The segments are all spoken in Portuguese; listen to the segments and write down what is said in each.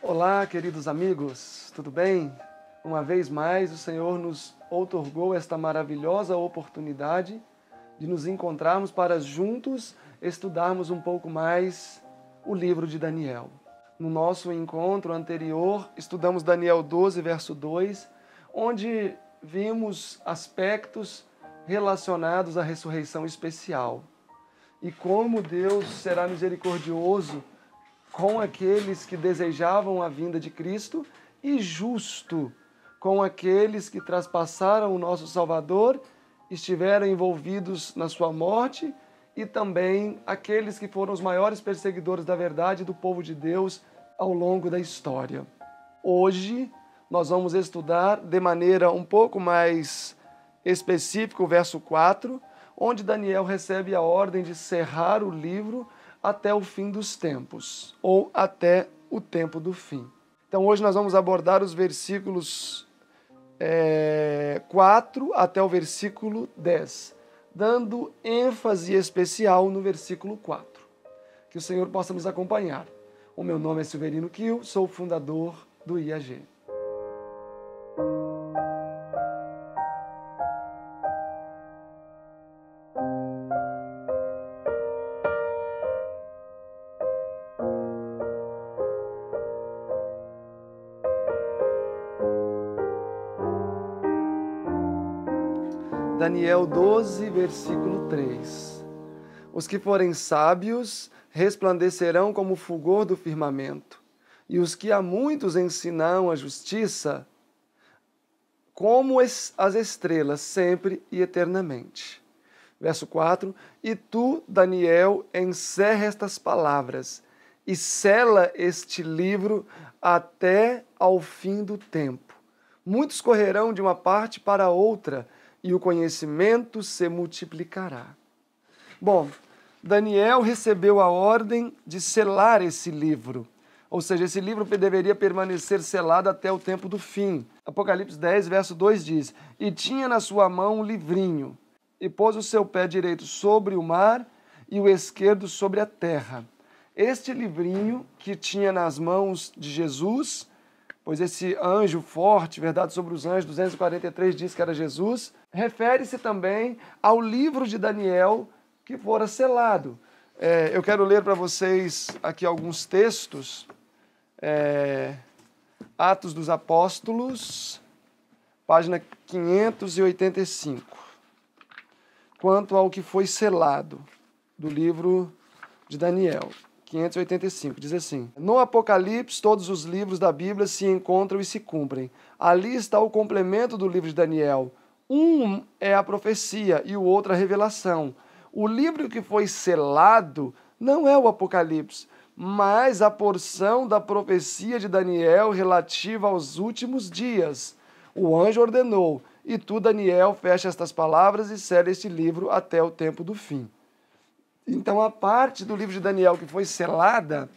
Olá, queridos amigos, tudo bem? Uma vez mais, o Senhor nos outorgou esta maravilhosa oportunidade de nos encontrarmos para juntos estudarmos um pouco mais o livro de Daniel. No nosso encontro anterior, estudamos Daniel 12, verso 2, onde vimos aspectos relacionados à ressurreição especial e como Deus será misericordioso com aqueles que desejavam a vinda de Cristo e justo com aqueles que traspassaram o nosso Salvador, estiveram envolvidos na sua morte e também aqueles que foram os maiores perseguidores da verdade do povo de Deus ao longo da história. Hoje nós vamos estudar de maneira um pouco mais específica o verso 4, onde Daniel recebe a ordem de cerrar o livro até o fim dos tempos, ou até o tempo do fim. Então hoje nós vamos abordar os versículos é, 4 até o versículo 10, dando ênfase especial no versículo 4. Que o Senhor possa nos acompanhar. O meu nome é Silverino Kiel, sou fundador do IAG. Daniel 12, versículo 3. Os que forem sábios resplandecerão como o fulgor do firmamento, e os que a muitos ensinam a justiça, como as estrelas, sempre e eternamente. Verso 4: E tu, Daniel, encerra estas palavras e sela este livro até ao fim do tempo. Muitos correrão de uma parte para outra e o conhecimento se multiplicará. Bom, Daniel recebeu a ordem de selar esse livro. Ou seja, esse livro deveria permanecer selado até o tempo do fim. Apocalipse 10, verso 2 diz: E tinha na sua mão um livrinho, e pôs o seu pé direito sobre o mar e o esquerdo sobre a terra. Este livrinho que tinha nas mãos de Jesus, pois esse anjo forte, verdade sobre os anjos, 243 diz que era Jesus, refere-se também ao livro de Daniel que fora selado. É, eu quero ler para vocês aqui alguns textos. É, Atos dos Apóstolos, página 585. Quanto ao que foi selado do livro de Daniel. 585, diz assim: No Apocalipse, todos os livros da Bíblia se encontram e se cumprem. Ali está o complemento do livro de Daniel, um é a profecia e o outro a revelação. O livro que foi selado não é o Apocalipse, mas a porção da profecia de Daniel relativa aos últimos dias. O anjo ordenou, e tu, Daniel, fecha estas palavras e sela este livro até o tempo do fim. Então, a parte do livro de Daniel que foi selada,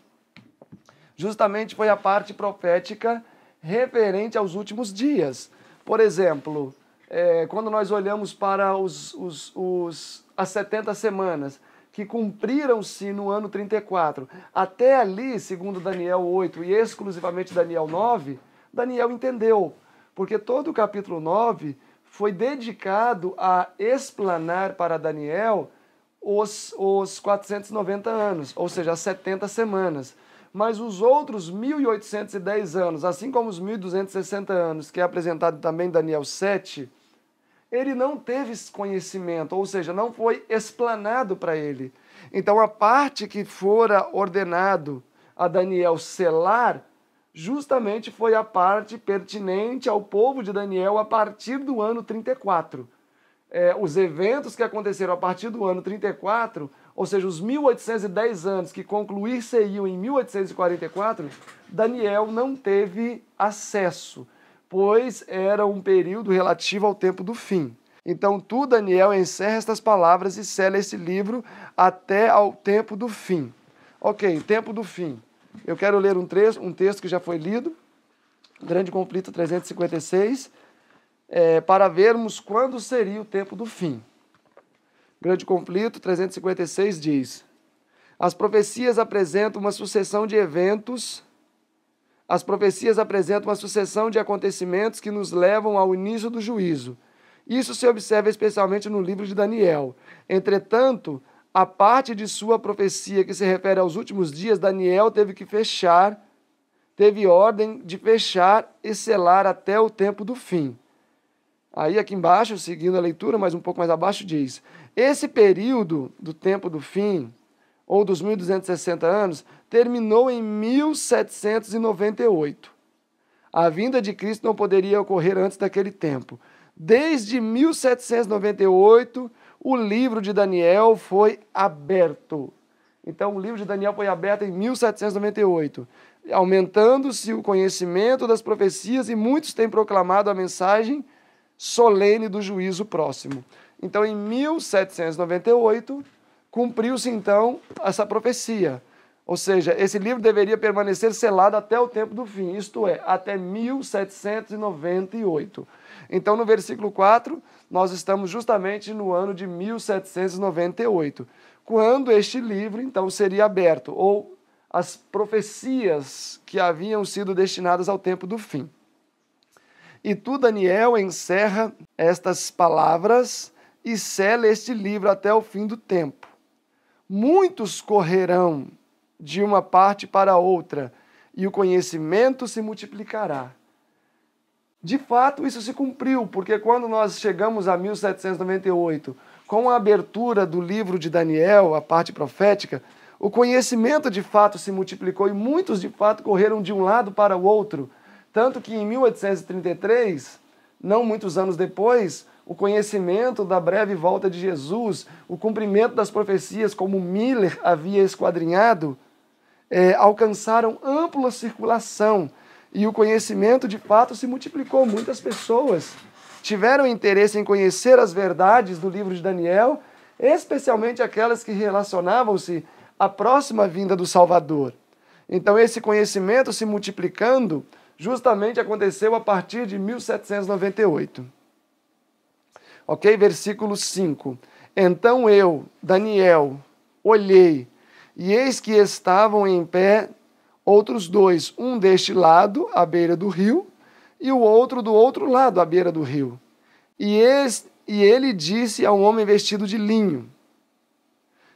justamente foi a parte profética referente aos últimos dias. Por exemplo, é, quando nós olhamos para os, os, os, as 70 semanas que cumpriram-se no ano 34, até ali, segundo Daniel 8 e exclusivamente Daniel 9, Daniel entendeu, porque todo o capítulo 9 foi dedicado a explanar para Daniel os, os 490 anos, ou seja, as 70 semanas mas os outros 1810 anos, assim como os 1260 anos, que é apresentado também em Daniel 7, ele não teve esse conhecimento, ou seja, não foi explanado para ele. Então a parte que fora ordenado a Daniel selar, justamente foi a parte pertinente ao povo de Daniel a partir do ano 34. É, os eventos que aconteceram a partir do ano 34, ou seja, os 1810 anos que concluir-se-iam em 1844, Daniel não teve acesso pois era um período relativo ao tempo do fim. Então, tu, Daniel, encerra estas palavras e sela esse livro até ao tempo do fim. Ok, tempo do fim. Eu quero ler um, trecho, um texto que já foi lido, Grande Conflito 356, é, para vermos quando seria o tempo do fim. Grande Conflito 356 diz: As profecias apresentam uma sucessão de eventos as profecias apresentam uma sucessão de acontecimentos que nos levam ao início do juízo. Isso se observa especialmente no livro de Daniel. Entretanto, a parte de sua profecia que se refere aos últimos dias, Daniel teve que fechar, teve ordem de fechar e selar até o tempo do fim. Aí, aqui embaixo, seguindo a leitura, mas um pouco mais abaixo, diz: Esse período do tempo do fim, ou dos 1260 anos, terminou em 1798. A vinda de Cristo não poderia ocorrer antes daquele tempo. Desde 1798, o livro de Daniel foi aberto. Então, o livro de Daniel foi aberto em 1798, aumentando-se o conhecimento das profecias e muitos têm proclamado a mensagem solene do juízo próximo. Então, em 1798, cumpriu-se então essa profecia. Ou seja, esse livro deveria permanecer selado até o tempo do fim, isto é, até 1798. Então, no versículo 4, nós estamos justamente no ano de 1798, quando este livro então seria aberto, ou as profecias que haviam sido destinadas ao tempo do fim. E tu, Daniel, encerra estas palavras e sela este livro até o fim do tempo. Muitos correrão de uma parte para outra, e o conhecimento se multiplicará. De fato, isso se cumpriu, porque quando nós chegamos a 1798, com a abertura do livro de Daniel, a parte profética, o conhecimento de fato se multiplicou e muitos de fato correram de um lado para o outro. Tanto que em 1833, não muitos anos depois, o conhecimento da breve volta de Jesus, o cumprimento das profecias como Miller havia esquadrinhado, é, alcançaram ampla circulação e o conhecimento de fato se multiplicou. Muitas pessoas tiveram interesse em conhecer as verdades do livro de Daniel, especialmente aquelas que relacionavam-se à próxima vinda do Salvador. Então, esse conhecimento se multiplicando justamente aconteceu a partir de 1798. Ok? Versículo 5. Então eu, Daniel, olhei e eis que estavam em pé outros dois, um deste lado, à beira do rio, e o outro do outro lado, à beira do rio. E, e ele disse a um homem vestido de linho,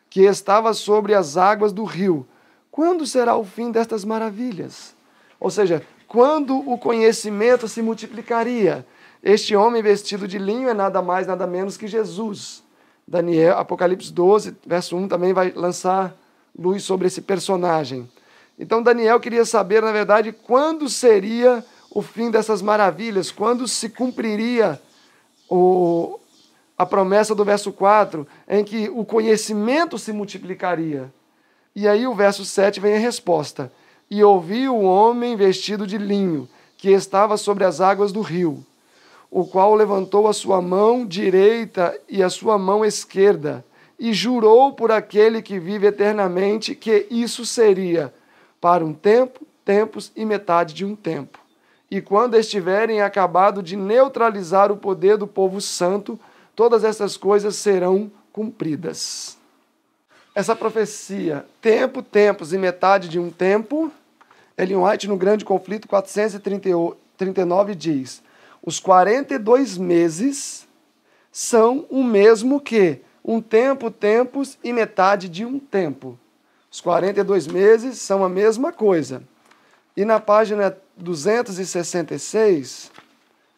que estava sobre as águas do rio: Quando será o fim destas maravilhas? Ou seja, quando o conhecimento se multiplicaria? Este homem vestido de linho é nada mais, nada menos que Jesus. Daniel, Apocalipse 12, verso 1 também vai lançar luz sobre esse personagem. Então Daniel queria saber, na verdade, quando seria o fim dessas maravilhas, quando se cumpriria o, a promessa do verso 4, em que o conhecimento se multiplicaria. E aí o verso 7 vem a resposta. E ouvi o homem vestido de linho, que estava sobre as águas do rio, o qual levantou a sua mão direita e a sua mão esquerda, e jurou por aquele que vive eternamente que isso seria para um tempo, tempos e metade de um tempo. E quando estiverem acabado de neutralizar o poder do povo santo, todas essas coisas serão cumpridas. Essa profecia, tempo, tempos e metade de um tempo, Ellen White, no Grande Conflito 439, diz: os 42 meses são o mesmo que um tempo, tempos e metade de um tempo. Os 42 meses são a mesma coisa. E na página 266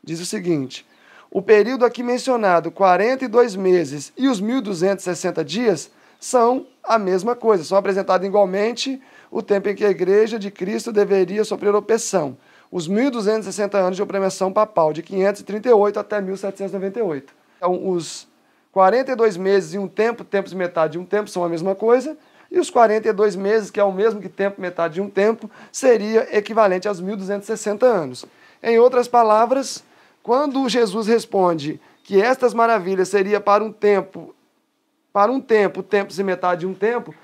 diz o seguinte: o período aqui mencionado, 42 meses e os 1260 dias, são a mesma coisa, são apresentados igualmente o tempo em que a igreja de Cristo deveria sofrer opressão, os 1260 anos de opressão papal, de 538 até 1798. Então, os 42 meses e um tempo, tempos e metade de um tempo são a mesma coisa, e os 42 meses, que é o mesmo que tempo, metade de um tempo, seria equivalente aos 1.260 anos. Em outras palavras, quando Jesus responde que estas maravilhas seria para um tempo, para um tempo, tempos e metade de um tempo,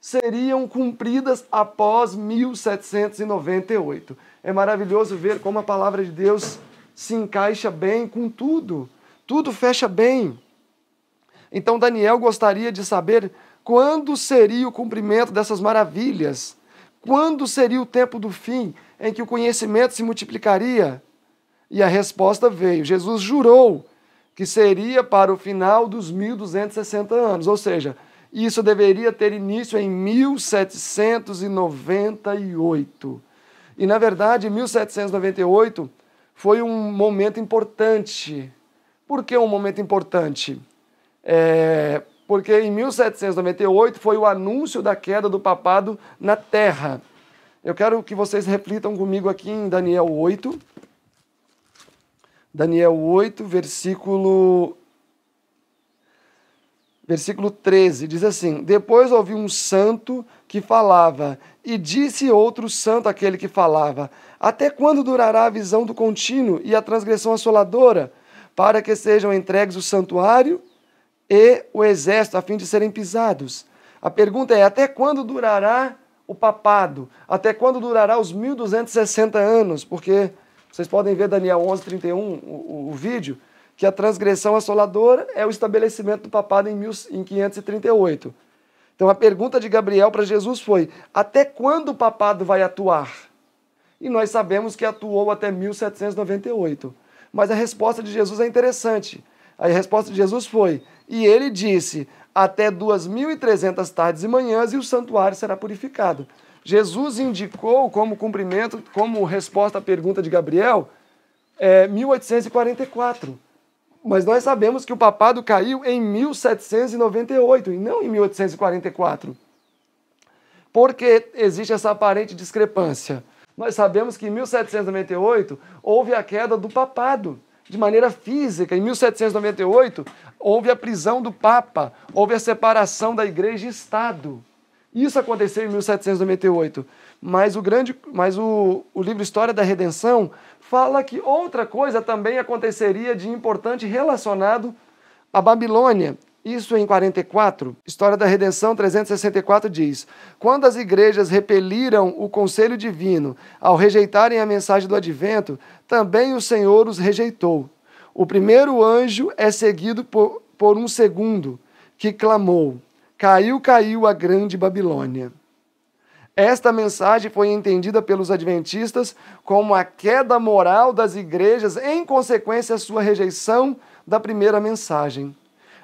seriam cumpridas após 1798. É maravilhoso ver como a palavra de Deus se encaixa bem com tudo. Tudo fecha bem. Então Daniel gostaria de saber quando seria o cumprimento dessas maravilhas, quando seria o tempo do fim em que o conhecimento se multiplicaria. E a resposta veio: Jesus jurou que seria para o final dos 1260 anos, ou seja, isso deveria ter início em 1798. E na verdade, 1798 foi um momento importante. Por que um momento importante? É, porque em 1798 foi o anúncio da queda do papado na terra. Eu quero que vocês reflitam comigo aqui em Daniel 8. Daniel 8, versículo versículo 13, diz assim: Depois ouvi um santo que falava, e disse outro santo aquele que falava: Até quando durará a visão do contínuo e a transgressão assoladora, para que sejam entregues o santuário e o exército, a fim de serem pisados. A pergunta é: até quando durará o papado? Até quando durará os 1260 anos? Porque vocês podem ver Daniel 11, 31, o, o, o vídeo, que a transgressão assoladora é o estabelecimento do papado em 1538. Então a pergunta de Gabriel para Jesus foi: até quando o papado vai atuar? E nós sabemos que atuou até 1798. Mas a resposta de Jesus é interessante. A resposta de Jesus foi: e ele disse: Até 2.300 tardes e manhãs e o santuário será purificado. Jesus indicou como cumprimento, como resposta à pergunta de Gabriel, é, 1844. Mas nós sabemos que o papado caiu em 1798 e não em 1844. Porque existe essa aparente discrepância. Nós sabemos que em 1798 houve a queda do papado de maneira física. Em 1798, houve a prisão do Papa, houve a separação da Igreja e Estado. Isso aconteceu em 1798. Mas o grande, mas o, o livro História da Redenção fala que outra coisa também aconteceria de importante relacionado à Babilônia. Isso em 44, História da Redenção 364 diz: Quando as igrejas repeliram o conselho divino ao rejeitarem a mensagem do advento, também o Senhor os rejeitou. O primeiro anjo é seguido por, por um segundo, que clamou: Caiu, caiu a grande Babilônia. Esta mensagem foi entendida pelos adventistas como a queda moral das igrejas em consequência à sua rejeição da primeira mensagem.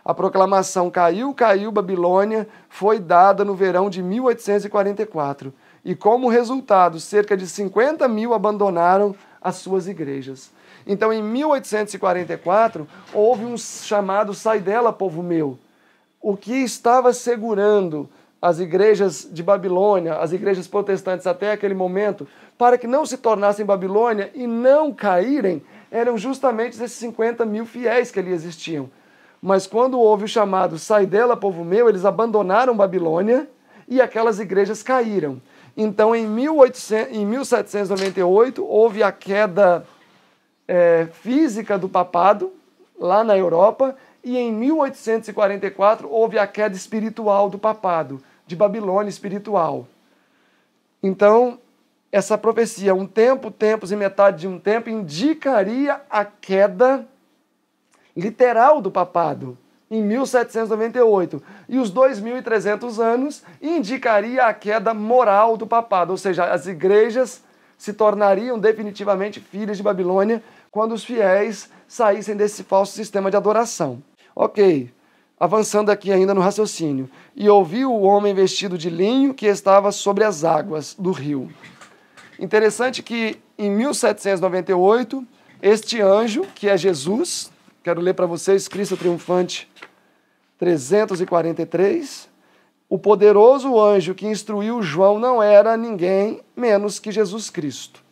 A proclamação caiu, caiu Babilônia foi dada no verão de 1844. E como resultado, cerca de 50 mil abandonaram as suas igrejas. Então, em 1844, houve um chamado Sai dela, povo meu. O que estava segurando as igrejas de Babilônia, as igrejas protestantes até aquele momento, para que não se tornassem Babilônia e não caírem, eram justamente esses 50 mil fiéis que ali existiam. Mas quando houve o chamado, sai dela, povo meu, eles abandonaram Babilônia e aquelas igrejas caíram. Então, em, 1800, em 1798, houve a queda é, física do papado lá na Europa, e em 1844 houve a queda espiritual do papado, de Babilônia espiritual. Então, essa profecia, um tempo, tempos e metade de um tempo, indicaria a queda literal do papado, em 1798, e os 2.300 anos indicaria a queda moral do papado, ou seja, as igrejas se tornariam definitivamente filhas de Babilônia quando os fiéis saíssem desse falso sistema de adoração. Ok, avançando aqui ainda no raciocínio. E ouviu o homem vestido de linho que estava sobre as águas do rio. Interessante que em 1798, este anjo, que é Jesus, Quero ler para vocês Cristo Triunfante 343. O poderoso anjo que instruiu João não era ninguém menos que Jesus Cristo.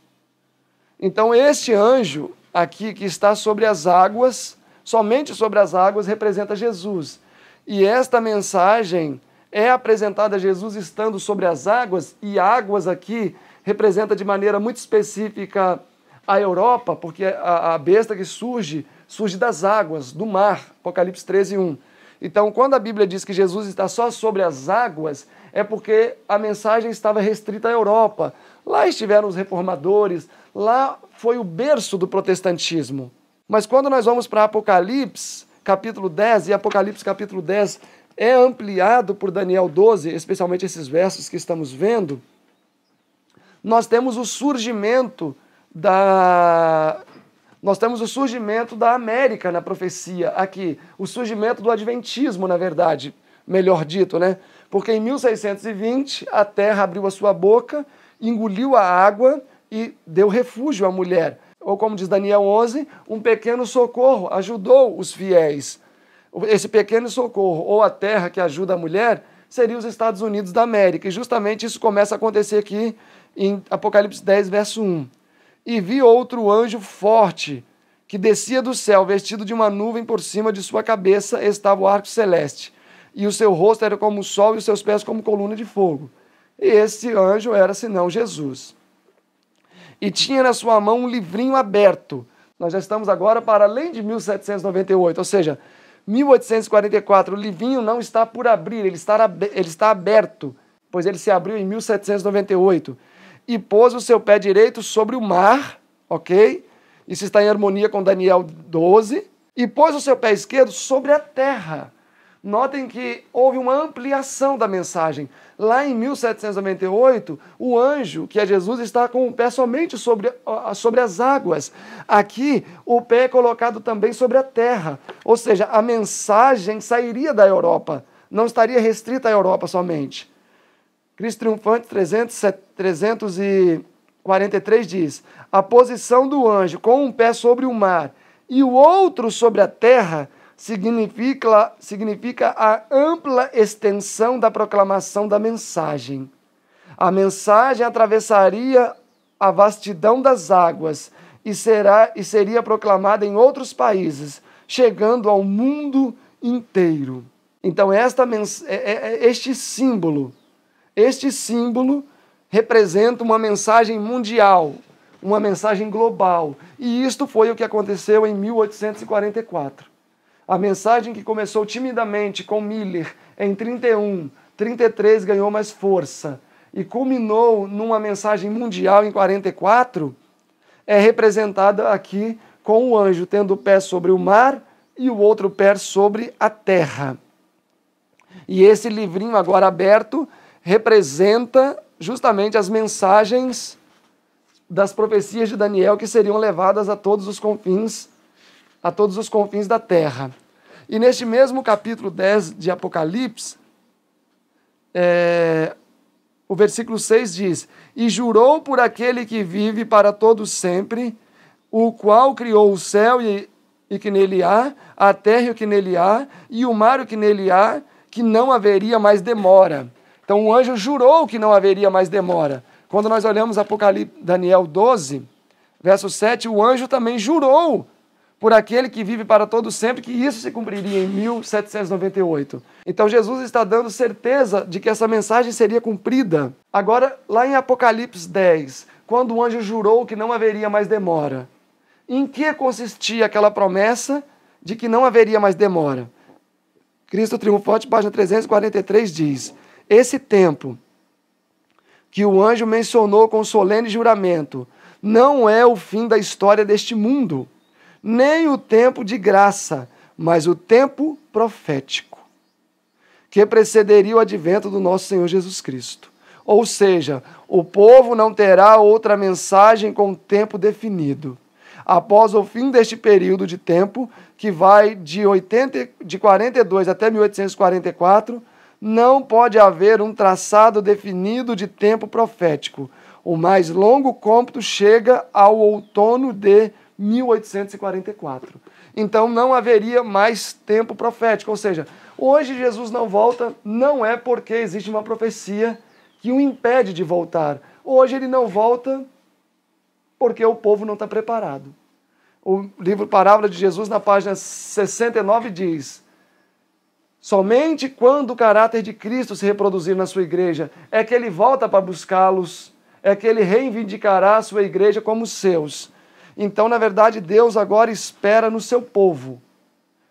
Então, este anjo aqui que está sobre as águas, somente sobre as águas, representa Jesus. E esta mensagem é apresentada a Jesus estando sobre as águas, e águas aqui representa de maneira muito específica a Europa, porque é a, a besta que surge surge das águas, do mar. Apocalipse 13, 1. Então, quando a Bíblia diz que Jesus está só sobre as águas, é porque a mensagem estava restrita à Europa. Lá estiveram os reformadores, lá foi o berço do protestantismo. Mas quando nós vamos para Apocalipse, capítulo 10, e Apocalipse, capítulo 10, é ampliado por Daniel 12, especialmente esses versos que estamos vendo, nós temos o surgimento da nós temos o surgimento da América na profecia aqui, o surgimento do Adventismo, na verdade, melhor dito, né? Porque em 1620 a terra abriu a sua boca, engoliu a água e deu refúgio à mulher. Ou como diz Daniel 11, um pequeno socorro ajudou os fiéis. Esse pequeno socorro, ou a terra que ajuda a mulher, seria os Estados Unidos da América. E justamente isso começa a acontecer aqui em Apocalipse 10, verso 1. E vi outro anjo forte que descia do céu, vestido de uma nuvem por cima de sua cabeça estava o arco celeste, e o seu rosto era como o sol e os seus pés como coluna de fogo. E esse anjo era senão Jesus. E tinha na sua mão um livrinho aberto. Nós já estamos agora para além de 1798, ou seja, 1844. O livrinho não está por abrir, ele está, ele está aberto, pois ele se abriu em 1798 e pôs o seu pé direito sobre o mar, ok? Isso está em harmonia com Daniel 12. E pôs o seu pé esquerdo sobre a terra. Notem que houve uma ampliação da mensagem. Lá em 1798, o anjo, que é Jesus, está com o pé somente sobre, sobre as águas. Aqui, o pé é colocado também sobre a terra. Ou seja, a mensagem sairia da Europa, não estaria restrita à Europa somente. Cristo Triunfante 300, 343 diz: A posição do anjo com um pé sobre o mar e o outro sobre a terra significa, significa a ampla extensão da proclamação da mensagem. A mensagem atravessaria a vastidão das águas e, será, e seria proclamada em outros países, chegando ao mundo inteiro. Então, esta, é, é, é este símbolo este símbolo representa uma mensagem mundial, uma mensagem global. E isto foi o que aconteceu em 1844. A mensagem que começou timidamente com Miller em 31, 33 ganhou mais força e culminou numa mensagem mundial em 44, é representada aqui com o anjo tendo o pé sobre o mar e o outro pé sobre a terra. E esse livrinho agora aberto representa justamente as mensagens das profecias de Daniel que seriam levadas a todos os confins, a todos os confins da terra. E neste mesmo capítulo 10 de Apocalipse, é, o versículo 6 diz: E jurou por aquele que vive para todo sempre, o qual criou o céu e, e que nele há, a terra e o que nele há, e o mar o que nele há, que não haveria mais demora então o anjo jurou que não haveria mais demora. Quando nós olhamos Apocalipse Daniel 12, verso 7, o anjo também jurou por aquele que vive para todo sempre que isso se cumpriria em 1798. Então Jesus está dando certeza de que essa mensagem seria cumprida. Agora, lá em Apocalipse 10, quando o anjo jurou que não haveria mais demora, em que consistia aquela promessa de que não haveria mais demora? Cristo triunfante, página 343, diz: esse tempo que o anjo mencionou com solene juramento não é o fim da história deste mundo, nem o tempo de graça, mas o tempo profético que precederia o advento do nosso Senhor Jesus Cristo. Ou seja, o povo não terá outra mensagem com tempo definido. Após o fim deste período de tempo, que vai de, 80, de 42 até 1844, não pode haver um traçado definido de tempo profético. O mais longo cômputo chega ao outono de 1844. Então não haveria mais tempo profético, ou seja, hoje Jesus não volta não é porque existe uma profecia que o impede de voltar. Hoje ele não volta porque o povo não está preparado. O livro Parábola de Jesus, na página 69, diz: Somente quando o caráter de Cristo se reproduzir na sua igreja é que ele volta para buscá-los, é que ele reivindicará a sua igreja como seus. Então, na verdade, Deus agora espera no seu povo.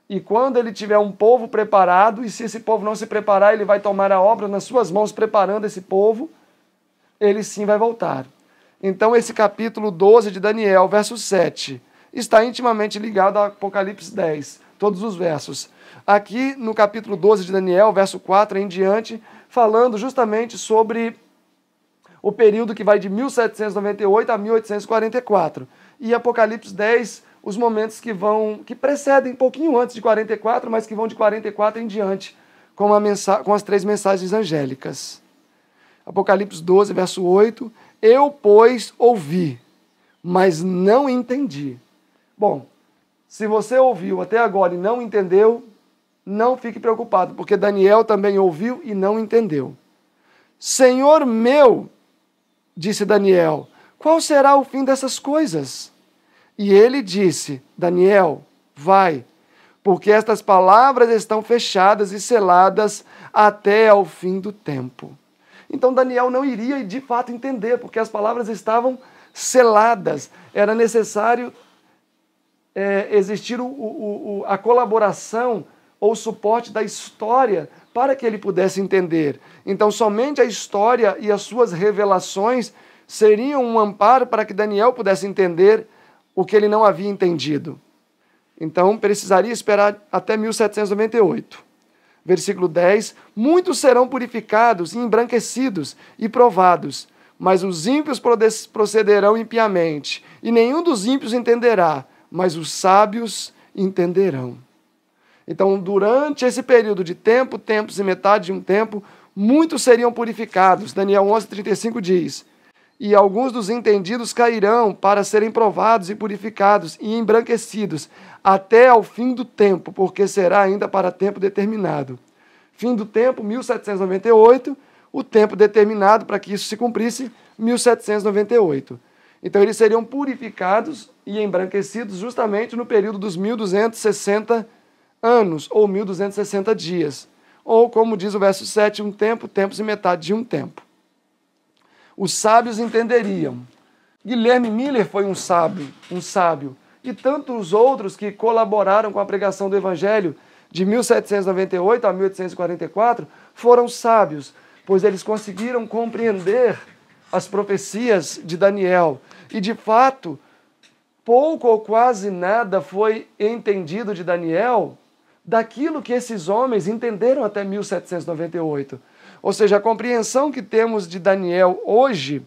E quando ele tiver um povo preparado, e se esse povo não se preparar, ele vai tomar a obra nas suas mãos, preparando esse povo, ele sim vai voltar. Então, esse capítulo 12 de Daniel, verso 7, está intimamente ligado ao Apocalipse 10 todos os versos. Aqui no capítulo 12 de Daniel, verso 4 em diante, falando justamente sobre o período que vai de 1798 a 1844. E Apocalipse 10, os momentos que vão que precedem um pouquinho antes de 44, mas que vão de 44 em diante, com, a com as três mensagens angélicas. Apocalipse 12, verso 8: Eu, pois, ouvi, mas não entendi. Bom, se você ouviu até agora e não entendeu, não fique preocupado, porque Daniel também ouviu e não entendeu. Senhor meu, disse Daniel, qual será o fim dessas coisas? E ele disse: Daniel, vai, porque estas palavras estão fechadas e seladas até ao fim do tempo. Então Daniel não iria de fato entender, porque as palavras estavam seladas. Era necessário é, existir o, o, o, a colaboração ou suporte da história para que ele pudesse entender. Então, somente a história e as suas revelações seriam um amparo para que Daniel pudesse entender o que ele não havia entendido. Então, precisaria esperar até 1798. Versículo 10: Muitos serão purificados e embranquecidos e provados, mas os ímpios procederão impiamente, e nenhum dos ímpios entenderá mas os sábios entenderão. Então, durante esse período de tempo, tempos e metade de um tempo, muitos seriam purificados. Daniel 11:35 diz: E alguns dos entendidos cairão para serem provados e purificados e embranquecidos até ao fim do tempo, porque será ainda para tempo determinado. Fim do tempo 1798, o tempo determinado para que isso se cumprisse 1798. Então eles seriam purificados e embranquecidos justamente no período dos 1260 anos, ou 1260 dias. Ou, como diz o verso 7, um tempo, tempos e metade de um tempo. Os sábios entenderiam. Guilherme Miller foi um sábio, um sábio, e tantos outros que colaboraram com a pregação do Evangelho de 1798 a 1844 foram sábios, pois eles conseguiram compreender as profecias de Daniel. E, de fato, pouco ou quase nada foi entendido de Daniel daquilo que esses homens entenderam até 1798. Ou seja, a compreensão que temos de Daniel hoje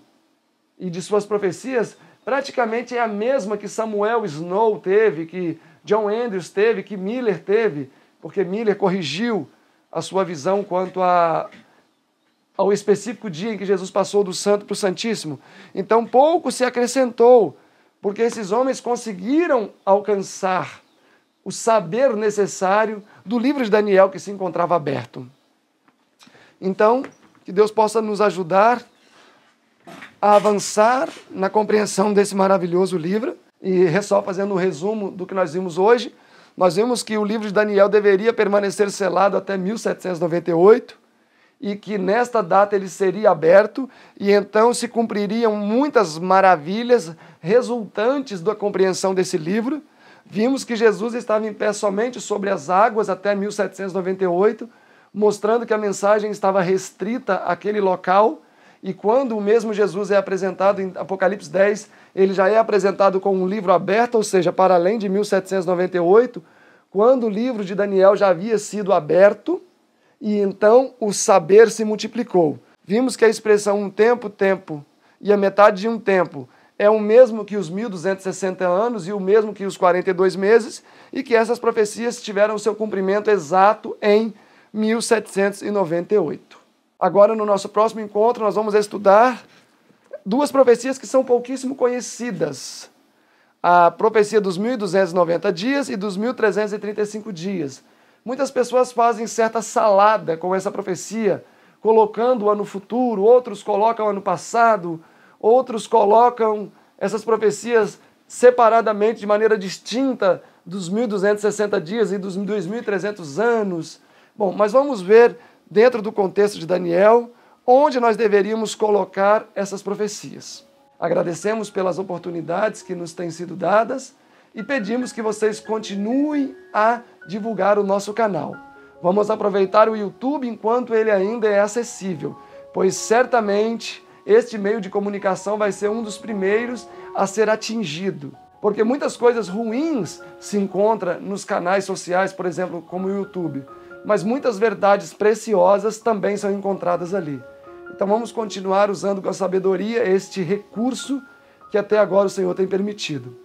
e de suas profecias praticamente é a mesma que Samuel Snow teve, que John Andrews teve, que Miller teve, porque Miller corrigiu a sua visão quanto a, ao específico dia em que Jesus passou do santo para o santíssimo. Então pouco se acrescentou porque esses homens conseguiram alcançar o saber necessário do livro de Daniel que se encontrava aberto. Então, que Deus possa nos ajudar a avançar na compreensão desse maravilhoso livro. E é só fazendo um resumo do que nós vimos hoje, nós vimos que o livro de Daniel deveria permanecer selado até 1798 e que nesta data ele seria aberto e então se cumpririam muitas maravilhas resultantes da compreensão desse livro. Vimos que Jesus estava em pé somente sobre as águas até 1798, mostrando que a mensagem estava restrita àquele local. E quando o mesmo Jesus é apresentado em Apocalipse 10, ele já é apresentado com um livro aberto, ou seja, para além de 1798, quando o livro de Daniel já havia sido aberto, e então o saber se multiplicou. Vimos que a expressão um tempo, tempo e a metade de um tempo é o mesmo que os 1260 anos e o mesmo que os 42 meses, e que essas profecias tiveram seu cumprimento exato em 1798. Agora, no nosso próximo encontro, nós vamos estudar duas profecias que são pouquíssimo conhecidas: a profecia dos 1290 dias e dos 1335 dias. Muitas pessoas fazem certa salada com essa profecia, colocando-a no futuro, outros colocam-a no passado, outros colocam essas profecias separadamente, de maneira distinta, dos 1.260 dias e dos 2.300 anos. Bom, mas vamos ver, dentro do contexto de Daniel, onde nós deveríamos colocar essas profecias. Agradecemos pelas oportunidades que nos têm sido dadas e pedimos que vocês continuem a divulgar o nosso canal. Vamos aproveitar o YouTube enquanto ele ainda é acessível, pois certamente este meio de comunicação vai ser um dos primeiros a ser atingido. Porque muitas coisas ruins se encontram nos canais sociais, por exemplo, como o YouTube, mas muitas verdades preciosas também são encontradas ali. Então vamos continuar usando com a sabedoria este recurso que até agora o Senhor tem permitido